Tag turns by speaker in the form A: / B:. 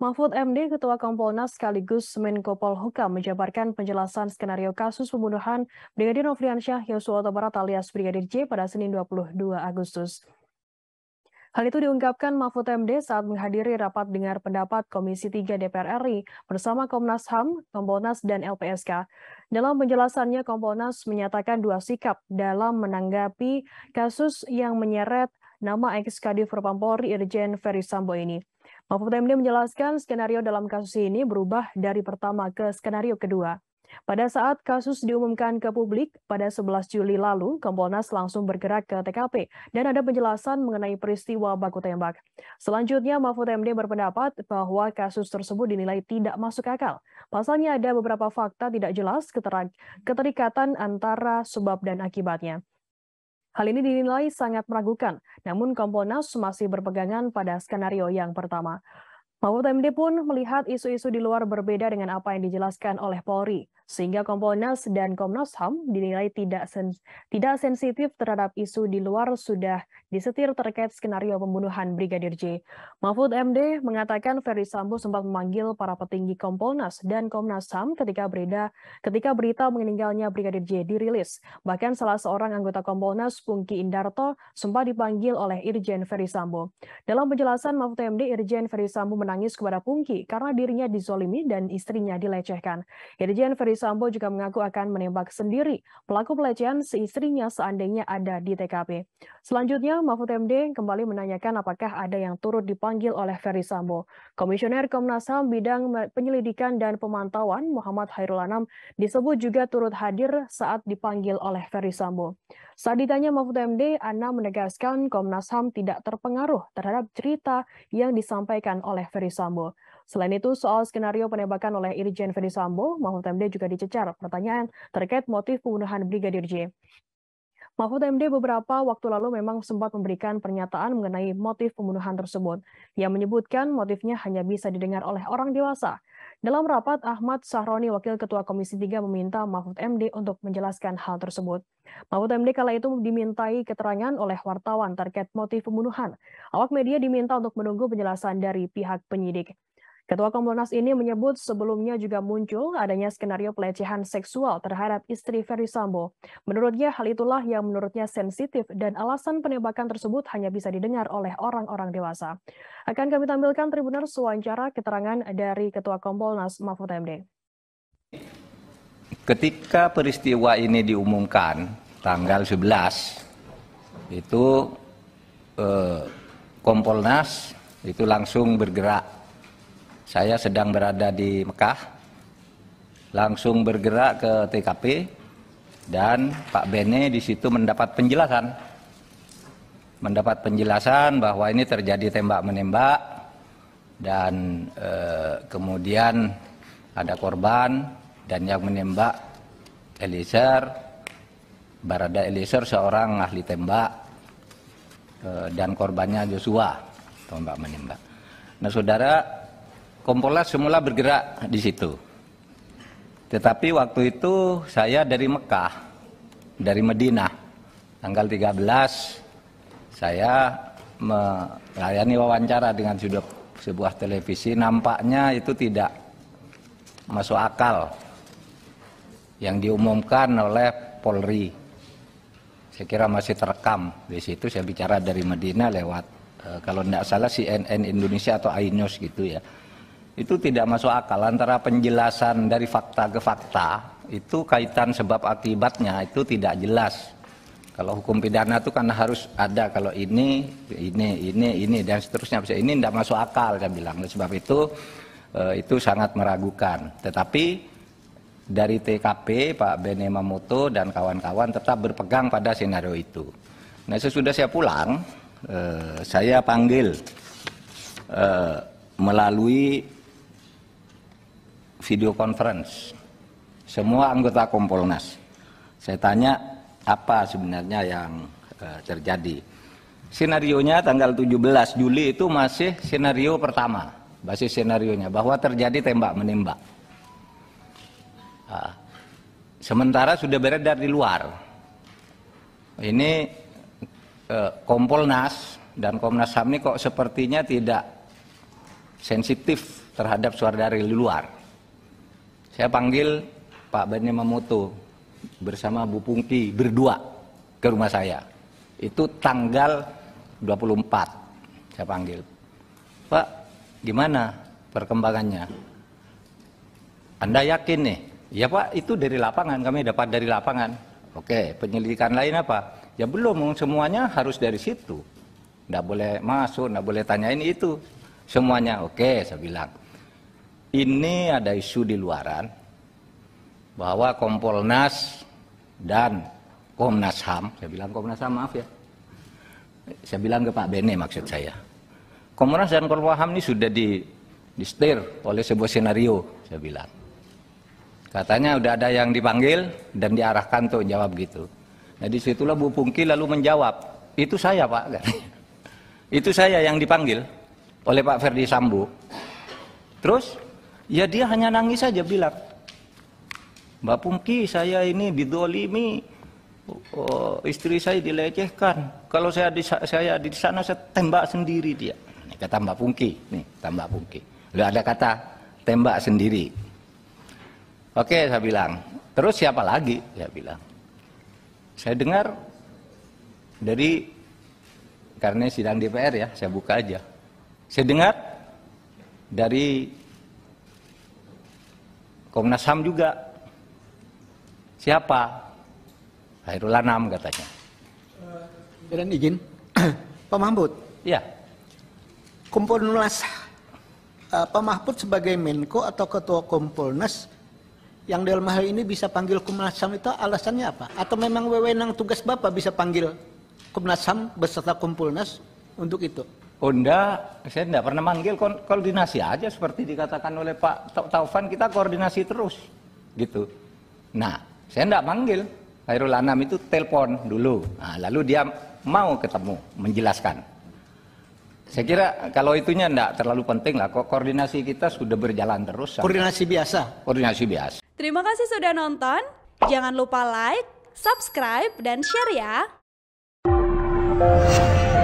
A: Mahfud MD, Ketua Kompolnas sekaligus Menko Polhukam menjabarkan penjelasan skenario kasus pembunuhan Brigadir Nofriansyah Yosua Tabarat alias Brigadir J pada Senin 22 Agustus. Hal itu diungkapkan Mahfud MD saat menghadiri rapat dengar pendapat Komisi 3 DPR RI bersama Komnas HAM, Kompolnas, dan LPSK. Dalam penjelasannya, Kompolnas menyatakan dua sikap dalam menanggapi kasus yang menyeret nama ex Kadif Propam Irjen Ferry Sambo ini. Mahfud MD menjelaskan skenario dalam kasus ini berubah dari pertama ke skenario kedua. Pada saat kasus diumumkan ke publik pada 11 Juli lalu, Kompolnas langsung bergerak ke TKP dan ada penjelasan mengenai peristiwa baku tembak. Selanjutnya, Mahfud MD berpendapat bahwa kasus tersebut dinilai tidak masuk akal. Pasalnya ada beberapa fakta tidak jelas keterikatan antara sebab dan akibatnya. Hal ini dinilai sangat meragukan, namun Kompolnas masih berpegangan pada skenario yang pertama. Mahfud MD pun melihat isu-isu di luar berbeda dengan apa yang dijelaskan oleh Polri sehingga Kompolnas dan Komnas HAM dinilai tidak sen tidak sensitif terhadap isu di luar sudah disetir terkait skenario pembunuhan Brigadir J. Mahfud MD mengatakan Ferry Sambo sempat memanggil para petinggi Kompolnas dan Komnas HAM ketika berita ketika berita meninggalnya Brigadir J dirilis. Bahkan salah seorang anggota Kompolnas Pungki Indarto sempat dipanggil oleh Irjen Ferry Sambo. Dalam penjelasan Mahfud MD, Irjen Ferry Sambo menangis kepada Pungki karena dirinya dizolimi dan istrinya dilecehkan. Irjen Ferry Sambo juga mengaku akan menembak sendiri pelaku pelecehan seistrinya seandainya ada di TKP. Selanjutnya, Mahfud MD kembali menanyakan apakah ada yang turut dipanggil oleh Ferry Sambo. Komisioner Komnas HAM bidang penyelidikan dan pemantauan Muhammad Hairul Anam disebut juga turut hadir saat dipanggil oleh Ferry Sambo. Saat ditanya Mahfud MD, Anam menegaskan Komnas HAM tidak terpengaruh terhadap cerita yang disampaikan oleh Ferry Sambo. Selain itu, soal skenario penembakan oleh Irjen Ferdi Sambo, Mahfud MD juga dicecar pertanyaan terkait motif pembunuhan Brigadir J. Mahfud MD beberapa waktu lalu memang sempat memberikan pernyataan mengenai motif pembunuhan tersebut. Ia menyebutkan motifnya hanya bisa didengar oleh orang dewasa. Dalam rapat, Ahmad Sahroni, Wakil Ketua Komisi 3, meminta Mahfud MD untuk menjelaskan hal tersebut. Mahfud MD kala itu dimintai keterangan oleh wartawan terkait motif pembunuhan. Awak media diminta untuk menunggu penjelasan dari pihak penyidik. Ketua Kompolnas ini menyebut sebelumnya juga muncul adanya skenario pelecehan seksual terhadap istri Ferry Sambo. Menurutnya hal itulah yang menurutnya sensitif dan alasan penembakan tersebut hanya bisa didengar oleh orang-orang dewasa. Akan kami tampilkan Tribuners wawancara keterangan dari Ketua Kompolnas Mahfud MD.
B: Ketika peristiwa ini diumumkan tanggal 11 itu eh, Kompolnas itu langsung bergerak saya sedang berada di Mekah, langsung bergerak ke TKP, dan Pak Bene di situ mendapat penjelasan. Mendapat penjelasan bahwa ini terjadi tembak-menembak, dan e, kemudian ada korban, dan yang menembak Eliezer, Barada Eliezer seorang ahli tembak, e, dan korbannya Joshua, tembak-menembak. Nah saudara, Kompolnas semula bergerak di situ. Tetapi waktu itu saya dari Mekah, dari Medina, tanggal 13 saya melayani wawancara dengan sebuah, sebuah televisi, nampaknya itu tidak masuk akal yang diumumkan oleh Polri. Saya kira masih terekam di situ saya bicara dari Medina lewat eh, kalau tidak salah CNN Indonesia atau Ainos gitu ya itu tidak masuk akal antara penjelasan dari fakta ke fakta itu kaitan sebab akibatnya itu tidak jelas kalau hukum pidana itu kan harus ada kalau ini ini ini ini dan seterusnya bisa ini tidak masuk akal saya bilang Oleh sebab itu eh, itu sangat meragukan tetapi dari TKP Pak Bene Mamoto dan kawan-kawan tetap berpegang pada senario itu nah sesudah saya pulang eh, saya panggil eh, melalui video conference semua anggota Kompolnas. Saya tanya apa sebenarnya yang e, terjadi. Senarionya tanggal 17 Juli itu masih senario pertama, basis senarionya bahwa terjadi tembak menembak. Ah, sementara sudah beredar di luar. Ini eh, Kompolnas dan Komnas HAM ini kok sepertinya tidak sensitif terhadap suara dari luar saya panggil Pak Bani Mamoto bersama Bu Pungki berdua ke rumah saya. Itu tanggal 24 saya panggil. Pak, gimana perkembangannya? Anda yakin nih? Ya Pak, itu dari lapangan, kami dapat dari lapangan. Oke, penyelidikan lain apa? Ya belum, semuanya harus dari situ. tidak boleh masuk, tidak boleh tanyain itu. Semuanya, oke, saya bilang ini ada isu di luaran bahwa Kompolnas dan Komnas HAM, saya bilang Komnas HAM maaf ya, saya bilang ke Pak Bene maksud saya. Komnas dan Komnas HAM ini sudah di, di setir oleh sebuah senario, saya bilang. Katanya udah ada yang dipanggil dan diarahkan untuk jawab gitu. Nah disitulah Bu Pungki lalu menjawab, itu saya Pak. itu saya yang dipanggil oleh Pak Ferdi Sambo. Terus Ya dia hanya nangis saja bilang, Mbak Pungki saya ini didolimi, oh, istri saya dilecehkan. Kalau saya di, saya di sana saya tembak sendiri dia. kata Mbak Pungki, nih tambah Pungki. Lalu ada kata tembak sendiri. Oke saya bilang, terus siapa lagi? Saya bilang, saya dengar dari karena sidang DPR ya, saya buka aja. Saya dengar dari Komnas HAM juga. Siapa? Khairul Anam katanya. Dan izin, Pak Mahfud. Ya. Kompolnas, uh, eh, Pak Mahfud sebagai Menko atau Ketua Kompolnas yang dalam hal ini bisa panggil Komnas HAM itu alasannya apa? Atau memang wewenang tugas Bapak bisa panggil Komnas HAM beserta Kompolnas untuk itu? Honda, saya tidak pernah manggil koordinasi aja seperti dikatakan oleh Pak Taufan kita koordinasi terus gitu. Nah, saya tidak manggil Hairul Anam itu telepon dulu, nah, lalu dia mau ketemu menjelaskan. Saya kira kalau itunya tidak terlalu penting lah. Kok koordinasi kita sudah berjalan terus. Koordinasi sama. biasa. Koordinasi biasa.
A: Terima kasih sudah nonton. Jangan lupa like, subscribe, dan share ya.